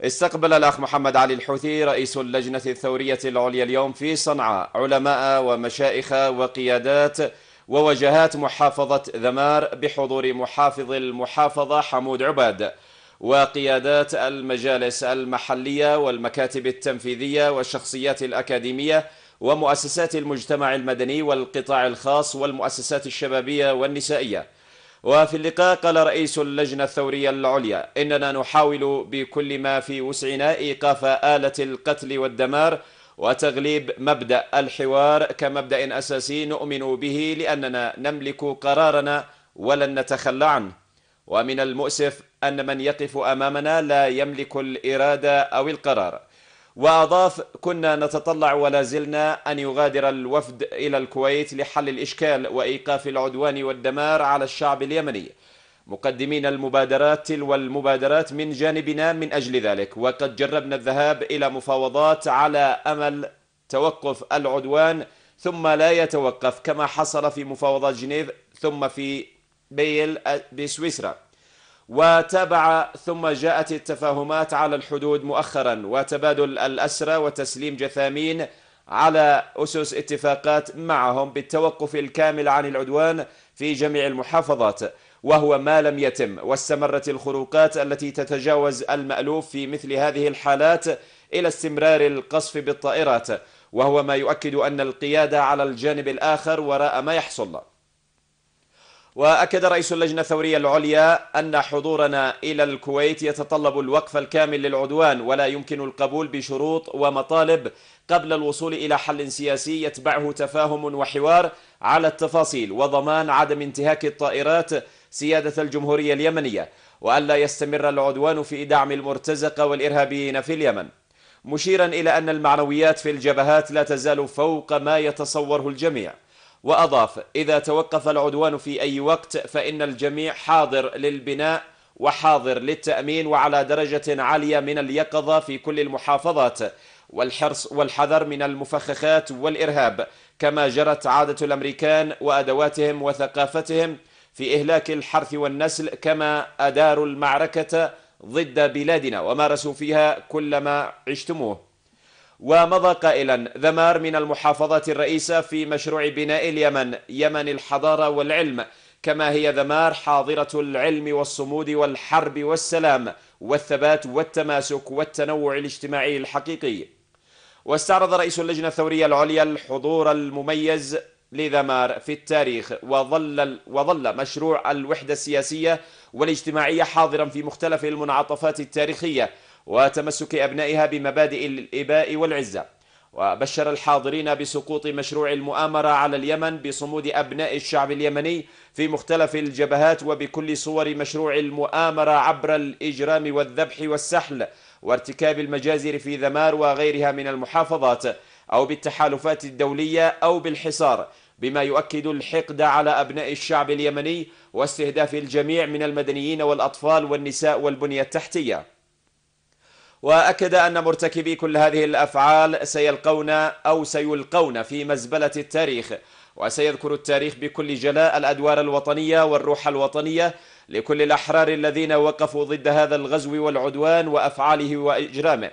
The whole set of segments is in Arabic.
استقبل الأخ محمد علي الحوثي رئيس اللجنة الثورية العليا اليوم في صنعاء علماء ومشائخ وقيادات ووجهات محافظة ذمار بحضور محافظ المحافظة حمود عباد وقيادات المجالس المحلية والمكاتب التنفيذية والشخصيات الأكاديمية ومؤسسات المجتمع المدني والقطاع الخاص والمؤسسات الشبابية والنسائية وفي اللقاء قال رئيس اللجنة الثورية العليا إننا نحاول بكل ما في وسعنا إيقاف آلة القتل والدمار وتغليب مبدأ الحوار كمبدأ أساسي نؤمن به لأننا نملك قرارنا ولن نتخلى عنه ومن المؤسف أن من يقف أمامنا لا يملك الإرادة أو القرار وأضاف كنا نتطلع ولا زلنا أن يغادر الوفد إلى الكويت لحل الإشكال وإيقاف العدوان والدمار على الشعب اليمني مقدمين المبادرات تلو المبادرات من جانبنا من أجل ذلك وقد جربنا الذهاب إلى مفاوضات على أمل توقف العدوان ثم لا يتوقف كما حصل في مفاوضات جنيف ثم في بيل آه، بسويسرا وتابع ثم جاءت التفاهمات على الحدود مؤخرا وتبادل الأسرى وتسليم جثامين على أسس اتفاقات معهم بالتوقف الكامل عن العدوان في جميع المحافظات وهو ما لم يتم واستمرت الخروقات التي تتجاوز المألوف في مثل هذه الحالات إلى استمرار القصف بالطائرات وهو ما يؤكد أن القيادة على الجانب الآخر وراء ما يحصل وأكد رئيس اللجنة الثورية العليا أن حضورنا إلى الكويت يتطلب الوقف الكامل للعدوان ولا يمكن القبول بشروط ومطالب قبل الوصول إلى حل سياسي يتبعه تفاهم وحوار على التفاصيل وضمان عدم انتهاك الطائرات سيادة الجمهورية اليمنية وألا يستمر العدوان في دعم المرتزقة والإرهابيين في اليمن مشيرا إلى أن المعنويات في الجبهات لا تزال فوق ما يتصوره الجميع وأضاف إذا توقف العدوان في أي وقت فإن الجميع حاضر للبناء وحاضر للتأمين وعلى درجة عالية من اليقظة في كل المحافظات والحرص والحذر من المفخخات والإرهاب كما جرت عادة الأمريكان وأدواتهم وثقافتهم في إهلاك الحرث والنسل كما أداروا المعركة ضد بلادنا ومارسوا فيها كل ما عشتموه ومضى قائلا ذمار من المحافظة الرئيسة في مشروع بناء اليمن يمن الحضارة والعلم كما هي ذمار حاضرة العلم والصمود والحرب والسلام والثبات والتماسك والتنوع الاجتماعي الحقيقي واستعرض رئيس اللجنة الثورية العليا الحضور المميز لذمار في التاريخ وظل, وظل مشروع الوحدة السياسية والاجتماعية حاضرا في مختلف المنعطفات التاريخية وتمسك أبنائها بمبادئ الإباء والعزة وبشر الحاضرين بسقوط مشروع المؤامرة على اليمن بصمود أبناء الشعب اليمني في مختلف الجبهات وبكل صور مشروع المؤامرة عبر الإجرام والذبح والسحل وارتكاب المجازر في ذمار وغيرها من المحافظات أو بالتحالفات الدولية أو بالحصار بما يؤكد الحقد على أبناء الشعب اليمني واستهداف الجميع من المدنيين والأطفال والنساء والبنية التحتية وأكد أن مرتكبي كل هذه الأفعال سيلقون أو سيلقون في مزبلة التاريخ وسيذكر التاريخ بكل جلاء الأدوار الوطنية والروح الوطنية لكل الأحرار الذين وقفوا ضد هذا الغزو والعدوان وأفعاله وإجرامه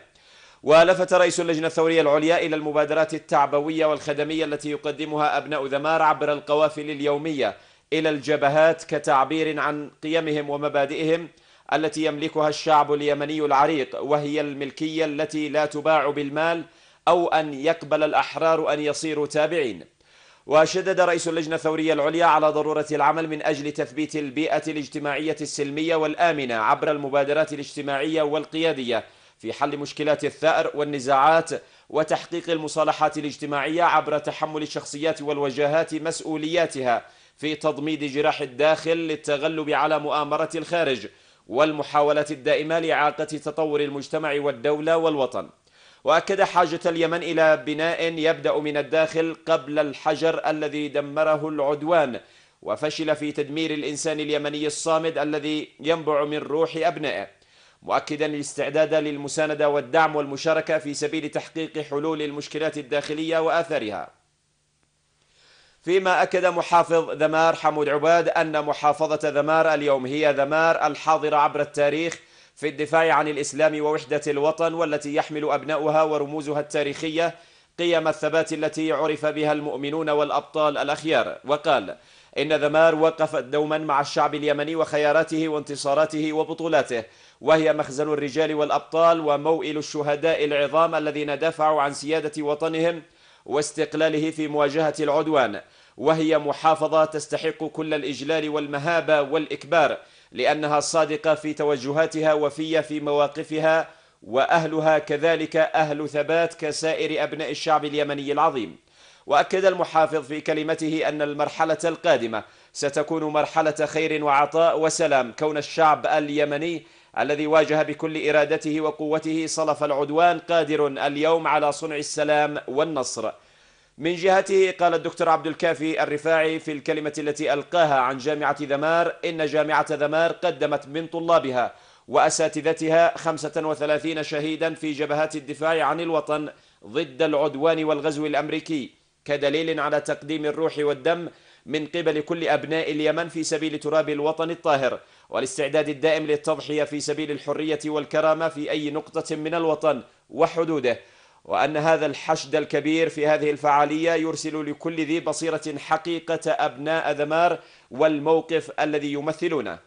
ولفت رئيس اللجنة الثورية العليا إلى المبادرات التعبوية والخدمية التي يقدمها أبناء ذمار عبر القوافل اليومية إلى الجبهات كتعبير عن قيمهم ومبادئهم التي يملكها الشعب اليمني العريق وهي الملكية التي لا تباع بالمال أو أن يقبل الأحرار أن يصيروا تابعين وشدد رئيس اللجنة الثورية العليا على ضرورة العمل من أجل تثبيت البيئة الاجتماعية السلمية والآمنة عبر المبادرات الاجتماعية والقيادية في حل مشكلات الثأر والنزاعات وتحقيق المصالحات الاجتماعية عبر تحمل الشخصيات والوجهات مسؤولياتها في تضميد جراح الداخل للتغلب على مؤامرة الخارج والمحاولة الدائمة لإعاقة تطور المجتمع والدولة والوطن وأكد حاجة اليمن إلى بناء يبدأ من الداخل قبل الحجر الذي دمره العدوان وفشل في تدمير الإنسان اليمني الصامد الذي ينبع من روح أبنائه مؤكدا الاستعداد للمساندة والدعم والمشاركة في سبيل تحقيق حلول المشكلات الداخلية وآثارها فيما أكد محافظ ذمار حمود عباد أن محافظة ذمار اليوم هي ذمار الحاضرة عبر التاريخ في الدفاع عن الإسلام ووحدة الوطن والتي يحمل أبناؤها ورموزها التاريخية قيم الثبات التي عرف بها المؤمنون والأبطال الأخيار وقال إن ذمار وقفت دوما مع الشعب اليمني وخياراته وانتصاراته وبطولاته وهي مخزن الرجال والأبطال وموئل الشهداء العظام الذين دافعوا عن سيادة وطنهم واستقلاله في مواجهة العدوان وهي محافظة تستحق كل الإجلال والمهابة والإكبار لأنها صادقة في توجهاتها وفية في مواقفها وأهلها كذلك أهل ثبات كسائر أبناء الشعب اليمني العظيم وأكد المحافظ في كلمته أن المرحلة القادمة ستكون مرحلة خير وعطاء وسلام كون الشعب اليمني الذي واجه بكل إرادته وقوته صلف العدوان قادر اليوم على صنع السلام والنصر من جهته قال الدكتور عبد الكافي الرفاعي في الكلمة التي ألقاها عن جامعة ذمار إن جامعة ذمار قدمت من طلابها وأساتذتها 35 شهيدا في جبهات الدفاع عن الوطن ضد العدوان والغزو الأمريكي كدليل على تقديم الروح والدم من قبل كل أبناء اليمن في سبيل تراب الوطن الطاهر والاستعداد الدائم للتضحية في سبيل الحرية والكرامة في أي نقطة من الوطن وحدوده وأن هذا الحشد الكبير في هذه الفعالية يرسل لكل ذي بصيرة حقيقة أبناء ذمار والموقف الذي يمثلونه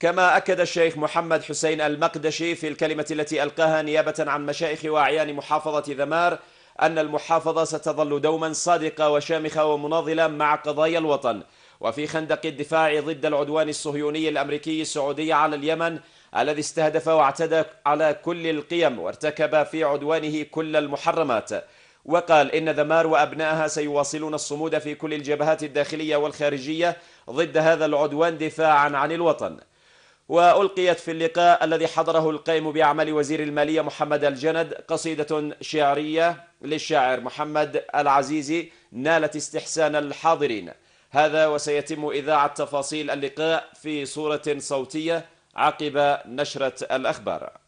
كما أكد الشيخ محمد حسين المقدشي في الكلمة التي ألقاها نيابة عن مشايخ وأعيان محافظة ذمار أن المحافظة ستظل دوما صادقة وشامخة ومناضلة مع قضايا الوطن وفي خندق الدفاع ضد العدوان الصهيوني الأمريكي السعودي على اليمن الذي استهدف واعتدى على كل القيم وارتكب في عدوانه كل المحرمات وقال إن ذمار وأبنائها سيواصلون الصمود في كل الجبهات الداخلية والخارجية ضد هذا العدوان دفاعا عن الوطن وألقيت في اللقاء الذي حضره القيم بأعمال وزير المالية محمد الجند قصيدة شعرية للشاعر محمد العزيزي نالت استحسان الحاضرين هذا وسيتم إذاعة تفاصيل اللقاء في صورة صوتية عقب نشرة الأخبار